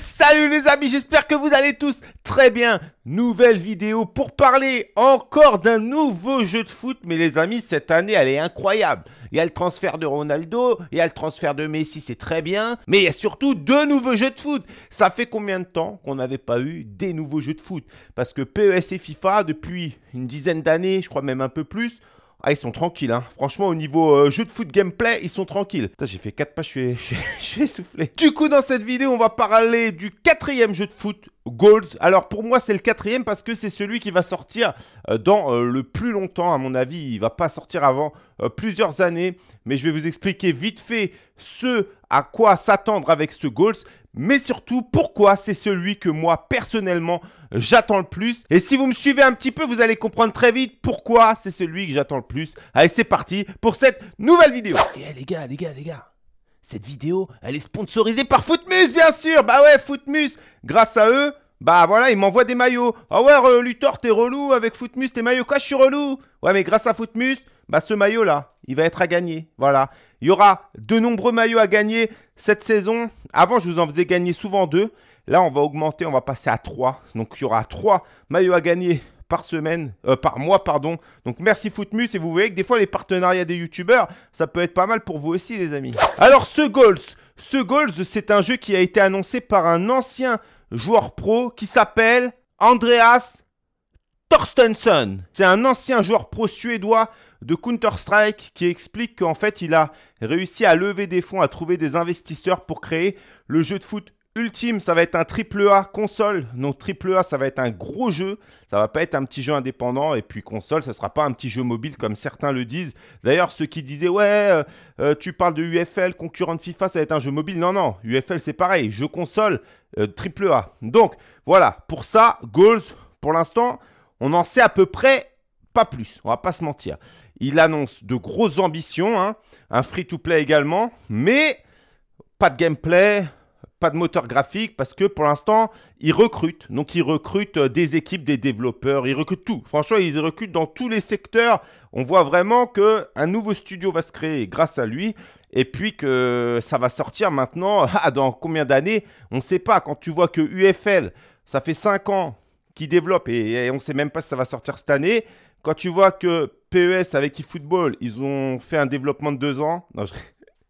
salut les amis, j'espère que vous allez tous très bien. Nouvelle vidéo pour parler encore d'un nouveau jeu de foot. Mais les amis, cette année, elle est incroyable. Il y a le transfert de Ronaldo, il y a le transfert de Messi, c'est très bien. Mais il y a surtout deux nouveaux jeux de foot. Ça fait combien de temps qu'on n'avait pas eu des nouveaux jeux de foot Parce que PES et FIFA, depuis une dizaine d'années, je crois même un peu plus, ah, ils sont tranquilles, hein. Franchement, au niveau euh, jeu de foot gameplay, ils sont tranquilles. j'ai fait 4 pas, je suis, essoufflé. Du coup, dans cette vidéo, on va parler du quatrième jeu de foot, Golds. Alors, pour moi, c'est le quatrième parce que c'est celui qui va sortir euh, dans euh, le plus longtemps. À mon avis, il va pas sortir avant plusieurs années. Mais je vais vous expliquer vite fait ce à quoi s'attendre avec ce Golds mais surtout pourquoi c'est celui que moi personnellement j'attends le plus. Et si vous me suivez un petit peu, vous allez comprendre très vite pourquoi c'est celui que j'attends le plus. Allez, c'est parti pour cette nouvelle vidéo. Et eh, les gars, les gars, les gars, cette vidéo, elle est sponsorisée par Footmus, bien sûr. Bah ouais, Footmus, grâce à eux, bah voilà, il m'envoie des maillots. Ah ouais, Luthor, t'es relou avec Footmus, tes maillots. Quoi, je suis relou Ouais, mais grâce à Footmus, bah ce maillot-là, il va être à gagner. Voilà. Il y aura de nombreux maillots à gagner cette saison. Avant, je vous en faisais gagner souvent deux. Là, on va augmenter, on va passer à trois. Donc, il y aura trois maillots à gagner par semaine, euh, par mois, pardon. Donc merci Footmus et vous voyez que des fois les partenariats des youtubeurs, ça peut être pas mal pour vous aussi les amis. Alors ce Goals, ce Goals c'est un jeu qui a été annoncé par un ancien joueur pro qui s'appelle Andreas Torstensson. C'est un ancien joueur pro suédois de Counter-Strike qui explique qu'en fait il a réussi à lever des fonds, à trouver des investisseurs pour créer le jeu de foot Ultime, ça va être un triple A console. Non, triple A, ça va être un gros jeu. Ça va pas être un petit jeu indépendant. Et puis console, ça sera pas un petit jeu mobile comme certains le disent. D'ailleurs, ceux qui disaient ouais, euh, euh, tu parles de UFL, concurrent de FIFA, ça va être un jeu mobile. Non, non, UFL c'est pareil, jeu console, euh, triple A. Donc voilà, pour ça, goals, pour l'instant, on en sait à peu près pas plus. On va pas se mentir. Il annonce de grosses ambitions, hein. un free-to-play également, mais pas de gameplay, pas de moteur graphique parce que pour l'instant, ils recrutent. Donc, ils recrutent euh, des équipes, des développeurs, ils recrutent tout. Franchement, ils recrutent dans tous les secteurs. On voit vraiment que qu'un nouveau studio va se créer grâce à lui et puis que ça va sortir maintenant. Ah, dans combien d'années On sait pas. Quand tu vois que UFL, ça fait cinq ans qu'ils développe et, on ne sait même pas si ça va sortir cette année. Quand tu vois que PES avec eFootball, ils ont fait un développement de deux ans.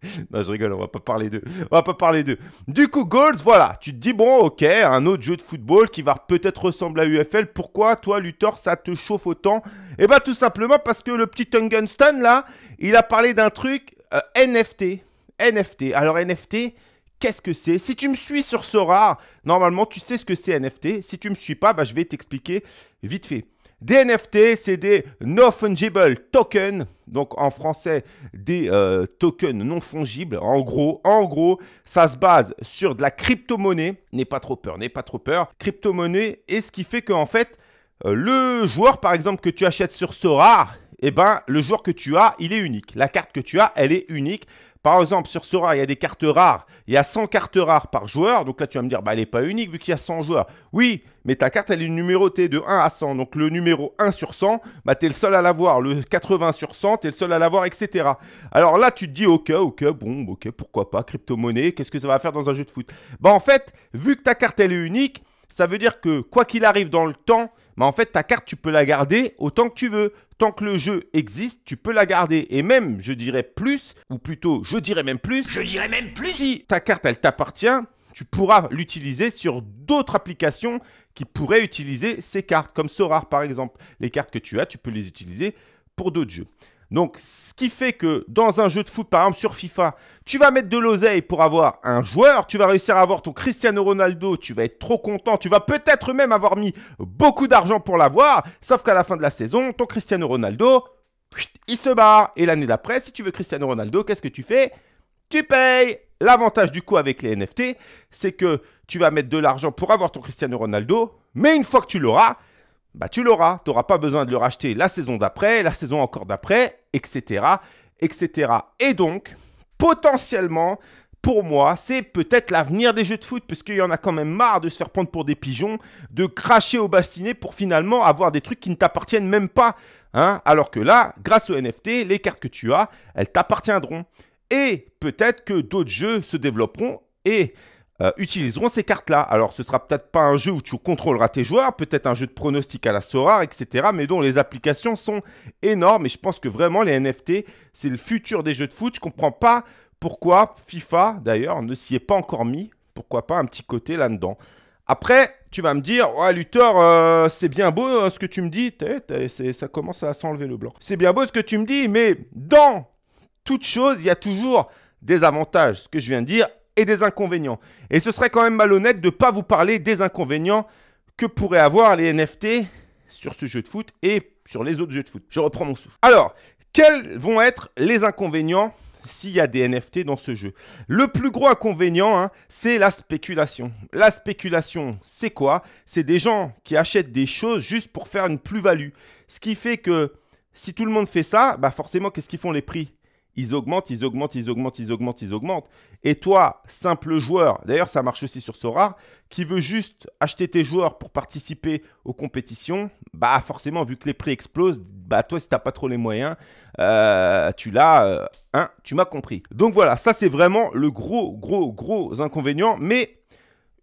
non, je rigole, on va pas parler d'eux. On va pas parler d'eux. Du coup, Goals, voilà, tu te dis, bon, ok, un autre jeu de football qui va peut-être ressembler à UFL. Pourquoi, toi, Luthor, ça te chauffe autant Et eh bah, ben, tout simplement parce que le petit Tungsten, là, il a parlé d'un truc euh, NFT. NFT. Alors, NFT, qu'est-ce que c'est Si tu me suis sur Sora, normalement, tu sais ce que c'est NFT. Si tu me suis pas, bah, je vais t'expliquer vite fait. Des NFT, c'est des non-fungible tokens, donc en français des euh, tokens non fungibles. En gros, en gros, ça se base sur de la crypto-monnaie. N'aie pas trop peur, n'aie pas trop peur. Crypto-monnaie, et ce qui fait qu'en fait, euh, le joueur, par exemple, que tu achètes sur Sora, eh ben, le joueur que tu as, il est unique. La carte que tu as, elle est unique. Par exemple, sur Sora, il y a des cartes rares. Il y a 100 cartes rares par joueur. Donc là, tu vas me dire, bah, elle n'est pas unique vu qu'il y a 100 joueurs. Oui, mais ta carte, elle est numérotée de 1 à 100. Donc le numéro 1 sur 100, bah, tu es le seul à l'avoir. Le 80 sur 100, tu es le seul à l'avoir, etc. Alors là, tu te dis, ok, ok, bon, ok, pourquoi pas, crypto-monnaie, qu'est-ce que ça va faire dans un jeu de foot Bah en fait, vu que ta carte, elle est unique, ça veut dire que quoi qu'il arrive dans le temps, mais en fait, ta carte, tu peux la garder autant que tu veux. Tant que le jeu existe, tu peux la garder. Et même, je dirais plus, ou plutôt, je dirais même plus. Je dirais même plus. Si ta carte, elle t'appartient, tu pourras l'utiliser sur d'autres applications qui pourraient utiliser ces cartes, comme Sorare par exemple. Les cartes que tu as, tu peux les utiliser pour d'autres jeux. Donc, ce qui fait que dans un jeu de foot, par exemple sur FIFA, tu vas mettre de l'oseille pour avoir un joueur, tu vas réussir à avoir ton Cristiano Ronaldo, tu vas être trop content, tu vas peut-être même avoir mis beaucoup d'argent pour l'avoir, sauf qu'à la fin de la saison, ton Cristiano Ronaldo, il se barre. Et l'année d'après, si tu veux Cristiano Ronaldo, qu'est-ce que tu fais Tu payes L'avantage du coup avec les NFT, c'est que tu vas mettre de l'argent pour avoir ton Cristiano Ronaldo, mais une fois que tu l'auras, bah tu l'auras. Tu n'auras pas besoin de le racheter la saison d'après, la saison encore d'après, etc., etc. Et donc, potentiellement, pour moi, c'est peut-être l'avenir des jeux de foot, parce qu'il y en a quand même marre de se faire prendre pour des pigeons, de cracher au bastinet pour finalement avoir des trucs qui ne t'appartiennent même pas. Hein. Alors que là, grâce au NFT, les cartes que tu as, elles t'appartiendront. Et peut-être que d'autres jeux se développeront et euh, utiliseront ces cartes-là. Alors, ce sera peut-être pas un jeu où tu contrôleras tes joueurs, peut-être un jeu de pronostic à la Sora, etc., mais dont les applications sont énormes. Et je pense que vraiment, les NFT, c'est le futur des jeux de foot. Je comprends pas pourquoi FIFA, d'ailleurs, ne s'y est pas encore mis. Pourquoi pas un petit côté là-dedans. Après, tu vas me dire, ouais, Luthor, euh, c'est bien beau euh, ce que tu me dis, ça commence à s'enlever le blanc. C'est bien beau ce que tu me dis, mais dans toute chose, il y a toujours des avantages. Ce que je viens de dire, et des inconvénients. Et ce serait quand même malhonnête de ne pas vous parler des inconvénients que pourraient avoir les NFT sur ce jeu de foot et sur les autres jeux de foot. Je reprends mon souffle. Alors, quels vont être les inconvénients s'il y a des NFT dans ce jeu. Le plus gros inconvénient, hein, c'est la spéculation. La spéculation, c'est quoi C'est des gens qui achètent des choses juste pour faire une plus-value. Ce qui fait que si tout le monde fait ça, bah forcément, qu'est-ce qu'ils font les prix ils augmentent, ils augmentent, ils augmentent, ils augmentent, ils augmentent. Et toi, simple joueur, d'ailleurs ça marche aussi sur Sora, qui veut juste acheter tes joueurs pour participer aux compétitions, bah forcément vu que les prix explosent, bah toi si t'as pas trop les moyens, euh, tu l'as, euh, hein, tu m'as compris. Donc voilà, ça c'est vraiment le gros, gros, gros inconvénient, mais...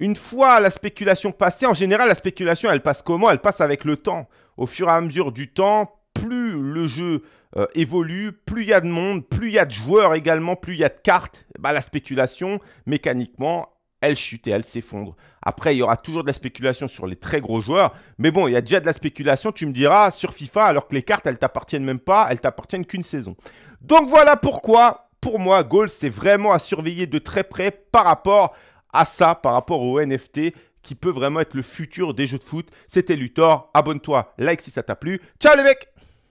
Une fois la spéculation passée, en général, la spéculation, elle passe comment Elle passe avec le temps. Au fur et à mesure du temps, plus le jeu euh, évolue, plus il y a de monde, plus il y a de joueurs également, plus il y a de cartes, bah, la spéculation, mécaniquement, elle chute et elle s'effondre. Après, il y aura toujours de la spéculation sur les très gros joueurs, mais bon, il y a déjà de la spéculation, tu me diras, sur FIFA, alors que les cartes, elles t'appartiennent même pas, elles t'appartiennent qu'une saison. Donc voilà pourquoi, pour moi, Goal, c'est vraiment à surveiller de très près par rapport à ça, par rapport au NFT qui peut vraiment être le futur des jeux de foot. C'était Luthor, abonne-toi, like si ça t'a plu. Ciao les mecs